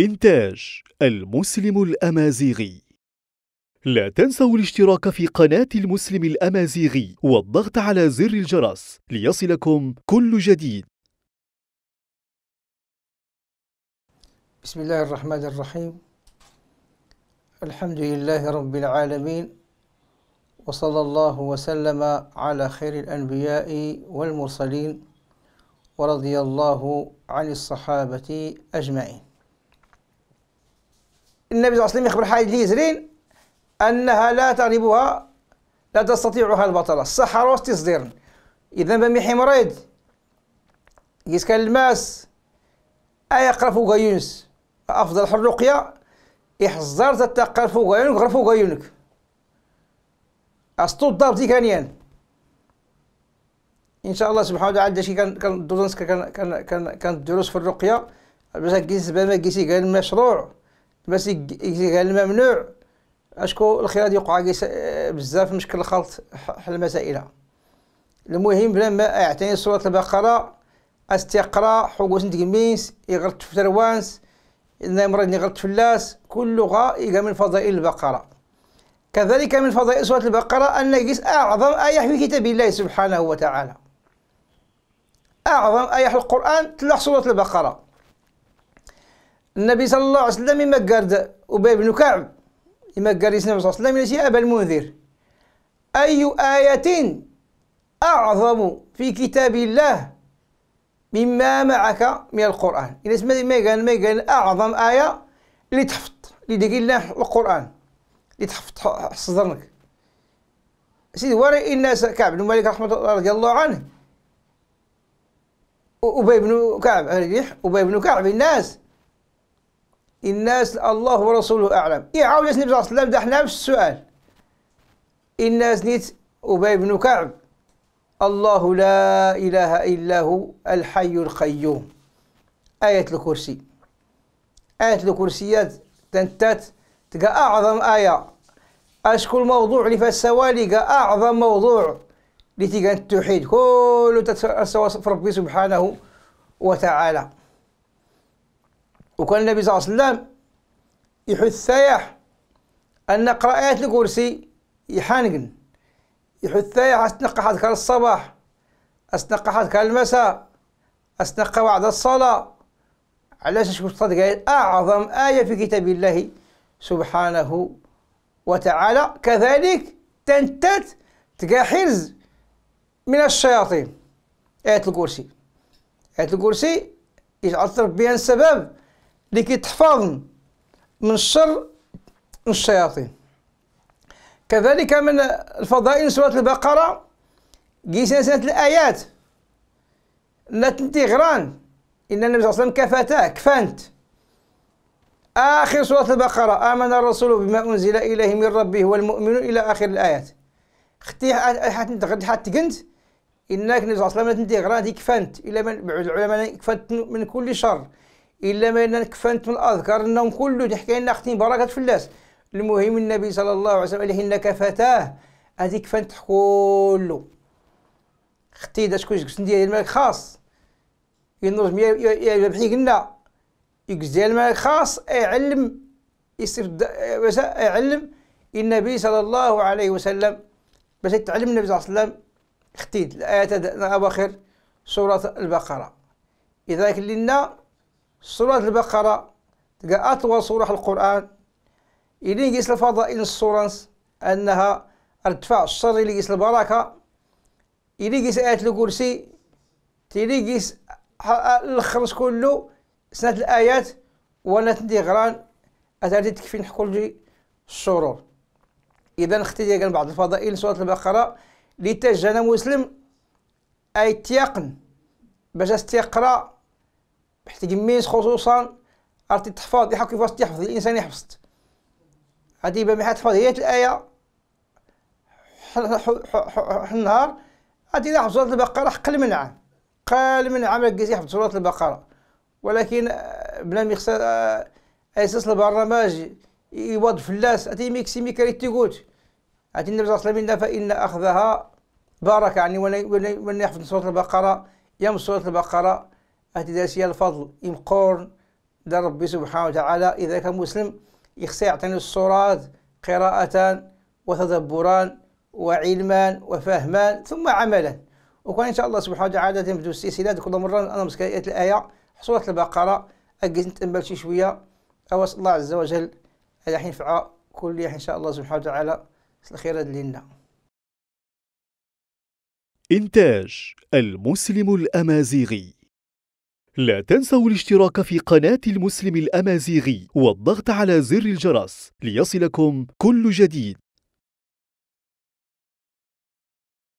إنتاج المسلم الأمازيغي لا تنسوا الاشتراك في قناة المسلم الأمازيغي والضغط على زر الجرس ليصلكم كل جديد بسم الله الرحمن الرحيم الحمد لله رب العالمين وصلى الله وسلم على خير الأنبياء والمرسلين ورضي الله عن الصحابة أجمعين النبي صلى الله عليه وسلم يخبر حاجة ليزرين أنها لا تغلبها لا تستطيعها البطلة السحرة تصدر إذا بمي حمريد يسكن الماس أي قرفو غيونس أفضل حرقية إحزار فوق غيونك غرفو غيونك أسطو الضرب كانيان ان شاء الله سبحانه وتعالى داكشي كان كان كان كان كان دروس في الرقيه بس كيس بما كيسي قال المشروع بس قال الممنوع اشكو الخلاف يقع بزاف مشكل الخلط حل المسائل المهم بلا ما اعتني سوره البقره استقرا حقوس تقميس يغلط في تروانس إذا مرض يغلط في اللاس كل لغة إيقا من فضائل البقرة كذلك من فضائل سورة البقرة أن قيس أعظم آية في كتاب الله سبحانه وتعالى أعظم آية في القرآن تلاح سورة البقرة النبي صلى الله عليه وسلم يمكر أبي بن كعب يمكر النبي صلى الله عليه وسلم يا أبا المنذر أي آية أعظم في كتاب الله مما معك من القرآن إلا اسمها ما قال ما قال أعظم آية اللي تحفظ اللي دقي الله القرآن اللي تحفظ صدرك سيدي ورئ الناس كعب بن مالك رحمة الله رضي الله عنه أبي بن كعب أبي بن كعب الناس الناس الله ورسوله أعلم يعاود إيه، النبي صلى الله عليه وسلم حنا نفس السؤال الناس نيت أبي بن كعب الله لا إله إلا هو الحي القيوم آية الكرسي آية الكرسيات تنتات تلقى أعظم آية أشكو الموضوع اللي في السوالي أعظم موضوع اللي تيقى التوحيد كله تتسوى في ربي سبحانه وتعالى وكان النبي صلى الله عليه وسلم يحث يحثيح أن نقرأ آية الكرسي يحث يحثيح أسنق حذكر الصباح أسنق حذكر المساء أسنق بعد الصلاة علاش شكون صدق أعظم آية في كتاب الله سبحانه وتعالى كذلك تنتت تقاحرز حرز من الشياطين آية الكرسي آية الكرسي يجعل ربي السبب اللي كيتحفظن من الشر الشياطين كذلك من الفضائل سورة البقرة قيسنا سنة الآيات لا تنتي غران إن النبي صلى الله عليه وسلم كفتاه كفانت آخر سورة البقرة آمن الرسول بما أنزل إليه من ربه والمؤمنون إلى آخر الآيات ختي حتى كنت إنك النبي صلى الله عليه وسلم تنتي غران كفانت إلى من بعد العلماء كفانت من كل شر الا ما كفنت من الاذكار انهم كله تحكي لنا اختي بركه فلاس المهم النبي صلى الله عليه وسلم قال انك فتاه هذه كفنت كله اختي دا شكون جبت ندير الملك خاص ينرجم يا يربحي قلنا يجزي الملك خاص يعلم يصيف يعلم النبي صلى الله عليه وسلم باش يتعلم النبي صلى الله عليه وسلم اختي الايه اواخر سوره البقره اذا كلنا سورة البقرة تلقى أطول سورة في القرآن إلين قيس الفضائل السورانس أنها ارتفاع الشر اللي قيس البركة إلين قيس آية الكرسي تيلي قيس الخرج كله سنة الآيات تندي غران أتاتي تكفي نحكو لجي الشرور إذا اختي كان بعض الفضائل سورة البقرة لتجنى مسلم أي تيقن باش تيقرأ حتى جميس خصوصا أرتي تحفظ يحق كيفاش تحفظ الإنسان يحفظ هادي بما تحفظ هي الآية النهار هادي نحفظ سورة البقرة حق عام قال من عمل جزء يحفظ سورة البقرة ولكن آه، بلا ميخسر آه، أساس البرنامج يوض في الناس هادي ميكسي ميكري تيقوت هادي النبي صلى الله عليه وسلم فإن أخذها بارك يعني ولا يحفظ سورة البقرة يم سورة البقرة هتداسي الفضل امقور درب سبحانه وتعالى إذا كان مسلم يخصي يعطيني الصورات قراءة وتدبرا وعلما وفهما ثم عملا وكان إن شاء الله سبحانه وتعالى تنبدو السلسلة كل مرة أنا مسكاية الآية سورة البقرة أجلس نتأمل شي شوية أو الله عز وجل على حين فعاء كل يحين إن شاء الله سبحانه وتعالى الخير لنا إنتاج المسلم الأمازيغي لا تنسوا الاشتراك في قناة المسلم الأمازيغي والضغط على زر الجرس ليصلكم كل جديد